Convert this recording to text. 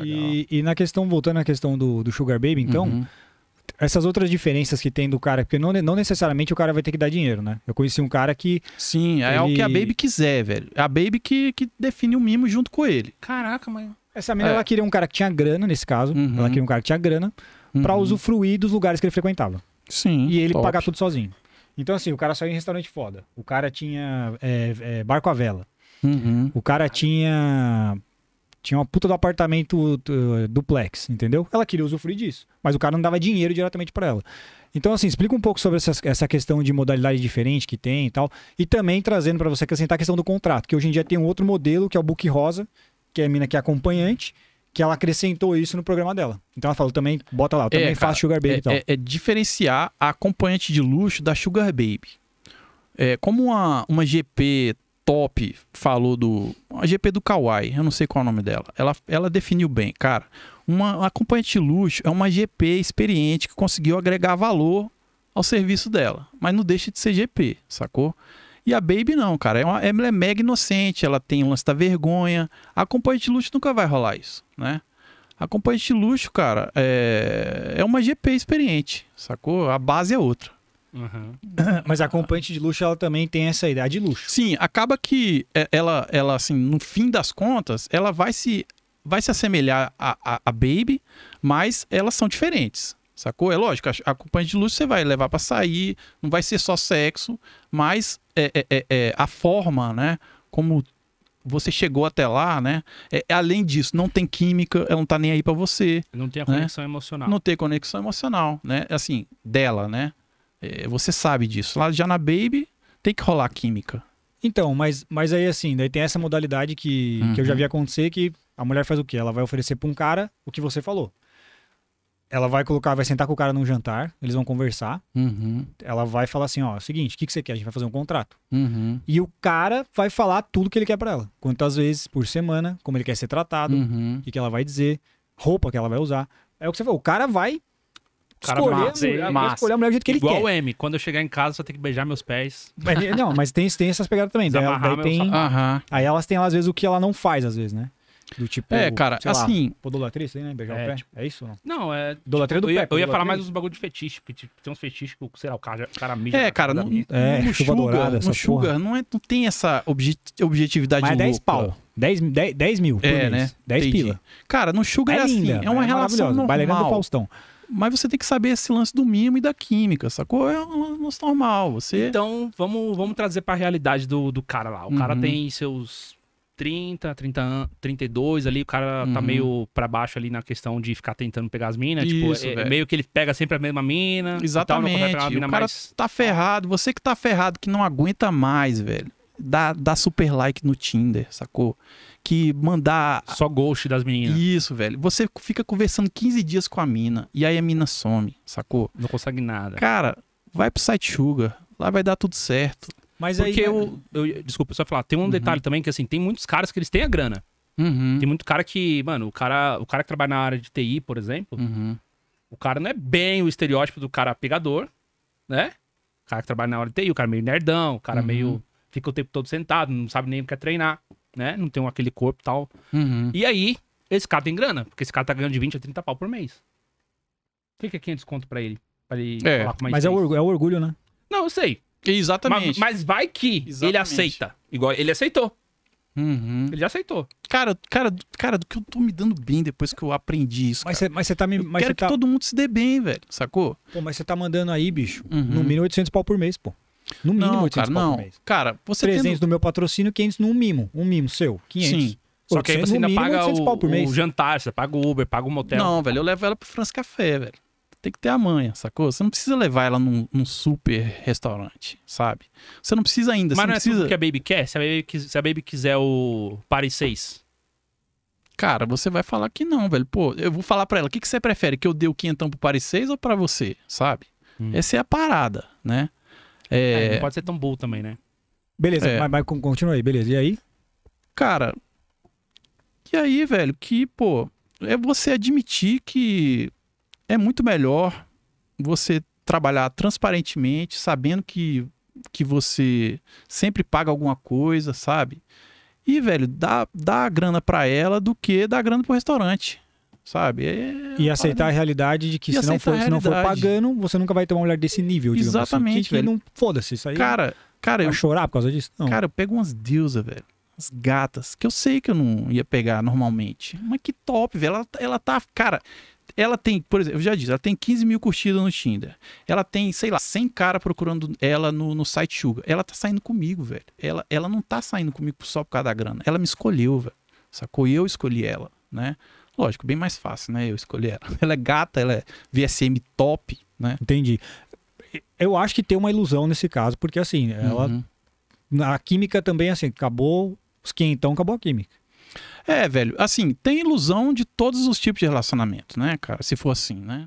E, e, na questão, voltando à questão do, do Sugar Baby, então, uhum. essas outras diferenças que tem do cara, porque não, não necessariamente o cara vai ter que dar dinheiro, né? Eu conheci um cara que. Sim, ele... é o que a Baby quiser, velho. A Baby que, que define o mimo junto com ele. Caraca, mãe! Essa menina, é. ela queria um cara que tinha grana, nesse caso. Uhum. Ela queria um cara que tinha grana uhum. pra usufruir dos lugares que ele frequentava. Sim. E ele top. pagar tudo sozinho. Então, assim, o cara saiu em restaurante foda. O cara tinha é, é, barco à vela. Uhum. O cara tinha tinha uma puta do apartamento eh, duplex, entendeu? Ela queria usufruir disso, mas o cara não dava dinheiro diretamente para ela. Então, assim, explica um pouco sobre essa, essa questão de modalidade diferente que tem e tal. E também trazendo para você acrescentar a questão do contrato, que hoje em dia tem um outro modelo, que é o Book Rosa, que é a mina que é acompanhante, que ela acrescentou isso no programa dela. Então ela falou também, bota lá, eu também é, cara, faço Sugar Baby é, e tal. É, é, diferenciar a acompanhante de luxo da Sugar Baby. É, como uma, uma GP top falou do. A GP do Kawai, eu não sei qual é o nome dela. Ela, ela definiu bem, cara. Uma acompanhante de luxo é uma GP experiente que conseguiu agregar valor ao serviço dela, mas não deixa de ser GP, sacou? E a Baby não, cara. É uma, ela é mega inocente, ela tem um lance da vergonha. A companhia de luxo nunca vai rolar isso, né? A companhia de luxo, cara, é, é uma GP experiente, sacou? A base é outra. Uhum. Mas a acompanhante de luxo, ela também tem essa ideia de luxo. Sim, acaba que é, ela, ela assim, no fim das contas, ela vai se, vai se assemelhar a, a, a Baby, mas elas são diferentes. Sacou? É lógico, a, companhia acompanhante de luxo você vai levar para sair, não vai ser só sexo, mas é, é, é, é, a forma, né? Como você chegou até lá, né? É, é além disso, não tem química, ela não tá nem aí para você. Não tem a né? conexão né? emocional. Não tem conexão emocional, né? Assim, dela, né? É, você sabe disso. Lá já na Baby tem que rolar química. Então, mas, mas aí assim, daí tem essa modalidade que, uhum. que eu já uhum. vi acontecer que a mulher faz o quê? Ela vai oferecer para um cara o que você falou. Ela vai colocar, vai sentar com o cara num jantar, eles vão conversar. Uhum. Ela vai falar assim: ó, seguinte, o que, que você quer? A gente vai fazer um contrato. Uhum. E o cara vai falar tudo que ele quer para ela. Quantas vezes por semana, como ele quer ser tratado, uhum. o que, que ela vai dizer, roupa que ela vai usar. É o que você falou, o cara vai Cara, escolher, massa, melhor mulher, massa. escolher a mulher do jeito que Igual ele quer. Igual o M, quando eu chegar em casa, só tem que beijar meus pés. Mas, não, mas tem, tem essas pegadas também. Né? daí, daí tem, Aí elas têm, às vezes, o que ela não faz, às vezes, né? Do tipo. É, cara, assim. Lá, podolatria, isso aí, né? Beijar é, o pé. Tipo, é isso? Não, não é. Idolatria tipo, do eu ia, pé. Eu ia falar mais dos bagulho de fetiche, porque tipo, tem uns fetiches que, sei lá, o cara, o cara mija. É, cara, não, é, no sugar, dourada, no sugar não, é, não tem essa objet, objetividade Mas é 10 pau. 10, 10, 10 mil. É, mês. né? 10 Entendi. pila. Cara, no sugar é, é assim, linda, É uma é relação. Normal. Bailarina do Faustão. Mas você tem que saber esse lance do mimo e da química, sacou? É um lance normal. Você... Então, vamos, vamos trazer para a realidade do, do cara lá. O uhum. cara tem seus 30, 30, 32 ali, o cara tá uhum. tá meio para baixo ali na questão de ficar tentando pegar as minas. Tipo, é, é meio que ele pega sempre a mesma mina. Exatamente. Tal, mina o cara mais... tá ferrado. Você que tá ferrado, que não aguenta mais, velho dar, dar super like no Tinder, sacou? Que mandar. Só ghost das meninas. Isso, velho. Você fica conversando 15 dias com a mina e aí a mina some, sacou? Não consegue nada. Cara, vai pro site Sugar. Lá vai dar tudo certo. Mas Porque aí. Eu, eu, desculpa, só falar. Tem um uhum. detalhe também que, assim, tem muitos caras que eles têm a grana. Uhum. Tem muito cara que, mano, o cara, o cara que trabalha na área de TI, por exemplo, uhum. o cara não é bem o estereótipo do cara pegador, né? O cara que trabalha na área de TI, o cara é meio nerdão, o cara é meio uhum fica o tempo todo sentado, não sabe nem o que é treinar, né? Não tem aquele corpo e tal. Uhum. E aí, esse cara tem grana, porque esse cara tá ganhando de 20 a 30 pau por mês. O que, que é 500 conto pra ele? Pra ele é, falar com mais Mas é o, é o, orgulho, né? Não, eu sei. Exatamente. Mas, mas vai que Exatamente. ele aceita. Igual ele aceitou. Uhum. Ele já aceitou. Cara, cara, cara, do que eu tô me dando bem depois que eu aprendi isso. Mas você tá me. Mas quero que tá... todo mundo se dê bem, velho. Sacou? Pô, mas você tá mandando aí, bicho, uhum. no mínimo 800 pau por mês, pô. No mínimo não, 800 cara, não. por mês. Cara, você 300 tendo... do meu patrocínio, 500 num mimo. Um mimo seu, 500. Sim. Só que aí você ainda paga o, o, jantar, você paga o Uber, paga o motel. Não, velho, eu levo ela pro France Café, velho. Tem que ter a manha, sacou? Você não precisa levar ela num, num super restaurante, sabe? Você não precisa ainda. Mas não, não precisa... é tudo que a Baby quer? Se a Baby, se a baby quiser o Paris 6... Cara, você vai falar que não, velho. Pô, eu vou falar para ela, o que, que você prefere? Que eu dê o quinhentão pro Paris 6 ou para você, sabe? Hum. Essa é a parada, né? É. é... não pode ser tão bom também, né? Beleza, é. mas, mas continua aí, beleza. E aí? Cara, e aí, velho, que, pô, é você admitir que é muito melhor você trabalhar transparentemente, sabendo que, que você sempre paga alguma coisa, sabe? E, velho, dá, dá a grana para ela do que dá a grana pro restaurante sabe? É e aceitar a realidade de que se não, for, se não for pagando, você nunca vai ter uma mulher desse nível, assim. Exatamente, assim. que, velho. não foda-se isso aí. Cara, cara, vai eu chorar por causa disso? Não. Cara, eu pego umas deusas, velho. As gatas, que eu sei que eu não ia pegar normalmente. Mas que top, velho. Ela, ela tá. Cara, ela tem, por exemplo, eu já disse, ela tem 15 mil curtidas no Tinder. Ela tem, sei lá, 100 cara procurando ela no, no site Sugar. Ela tá saindo comigo, velho. Ela, ela não tá saindo comigo só por causa da grana. Ela me escolheu, velho. Sacou? eu escolhi ela, né? Lógico, bem mais fácil, né? Eu escolher ela. Ela é gata, ela é VSM top, né? Entendi. Eu acho que tem uma ilusão nesse caso, porque assim, ela. Uhum. A química também, assim, acabou os quentão, acabou a química. É, velho, assim, tem ilusão de todos os tipos de relacionamento, né, cara? Se for assim, né?